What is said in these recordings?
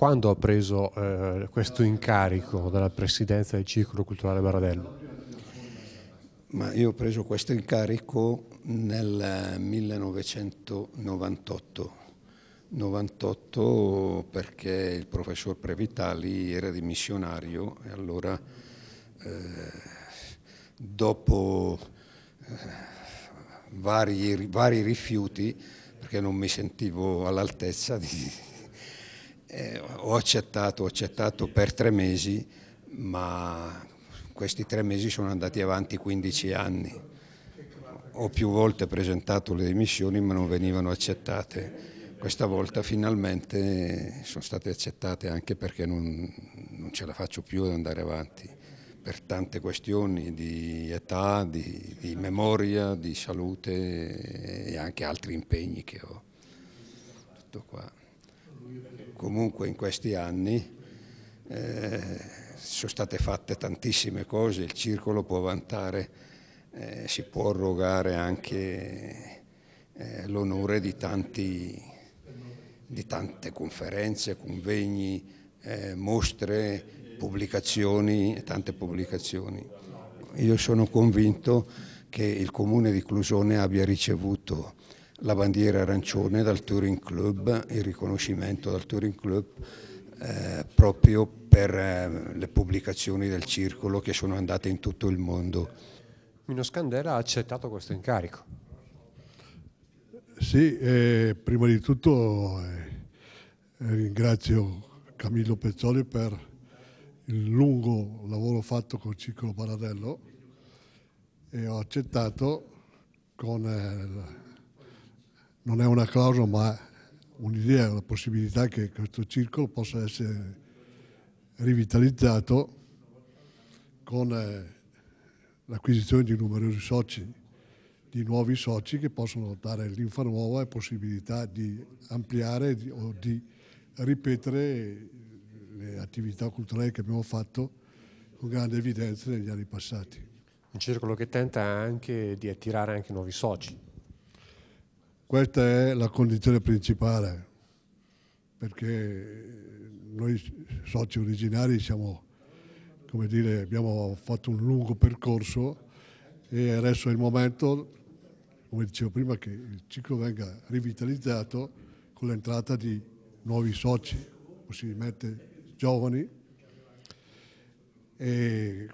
quando ha preso eh, questo incarico dalla presidenza del Circolo Culturale Baradello? Ma io ho preso questo incarico nel 1998, eh, 98 perché il professor Previtali era dimissionario e allora eh, dopo eh, vari, vari rifiuti, perché non mi sentivo all'altezza di eh, ho accettato, ho accettato per tre mesi, ma questi tre mesi sono andati avanti 15 anni. Ho più volte presentato le dimissioni ma non venivano accettate. Questa volta finalmente sono state accettate anche perché non, non ce la faccio più ad andare avanti per tante questioni di età, di, di memoria, di salute e anche altri impegni che ho comunque in questi anni eh, sono state fatte tantissime cose, il circolo può vantare, eh, si può arrogare anche eh, l'onore di, di, tante conferenze, convegni, eh, mostre, pubblicazioni, tante pubblicazioni. Io sono convinto che il comune di Clusone abbia ricevuto la bandiera arancione dal Touring Club, il riconoscimento dal Touring Club eh, proprio per eh, le pubblicazioni del circolo che sono andate in tutto il mondo. Mino Scandella ha accettato questo incarico. Sì, eh, prima di tutto eh, ringrazio Camillo Pezzoli per il lungo lavoro fatto col Circolo Paradello e ho accettato con eh, non è una clausola ma un'idea, la possibilità che questo circolo possa essere rivitalizzato con eh, l'acquisizione di numerosi soci, di nuovi soci che possono dare l'infa nuova e possibilità di ampliare o di ripetere le attività culturali che abbiamo fatto con grande evidenza negli anni passati. Un circolo che tenta anche di attirare anche nuovi soci. Questa è la condizione principale, perché noi soci originari siamo, come dire, abbiamo fatto un lungo percorso e adesso è il momento, come dicevo prima, che il ciclo venga rivitalizzato con l'entrata di nuovi soci, possibilmente giovani, e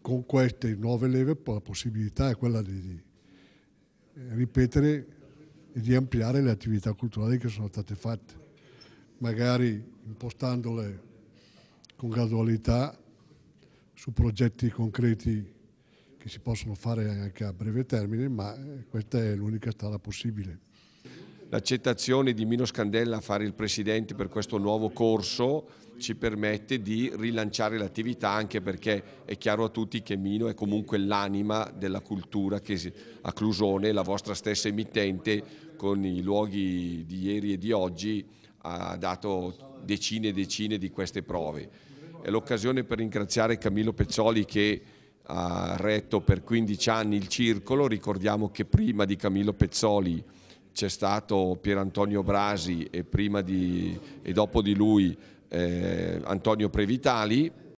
con queste nuove leve la possibilità è quella di ripetere e di ampliare le attività culturali che sono state fatte, magari impostandole con gradualità su progetti concreti che si possono fare anche a breve termine, ma questa è l'unica strada possibile. L'accettazione di Mino Scandella a fare il presidente per questo nuovo corso ci permette di rilanciare l'attività anche perché è chiaro a tutti che Mino è comunque l'anima della cultura che a Clusone, la vostra stessa emittente, con i luoghi di ieri e di oggi ha dato decine e decine di queste prove. È l'occasione per ringraziare Camillo Pezzoli che ha retto per 15 anni il circolo, ricordiamo che prima di Camillo Pezzoli c'è stato Pier Antonio Brasi e, di, e dopo di lui eh, Antonio Previtali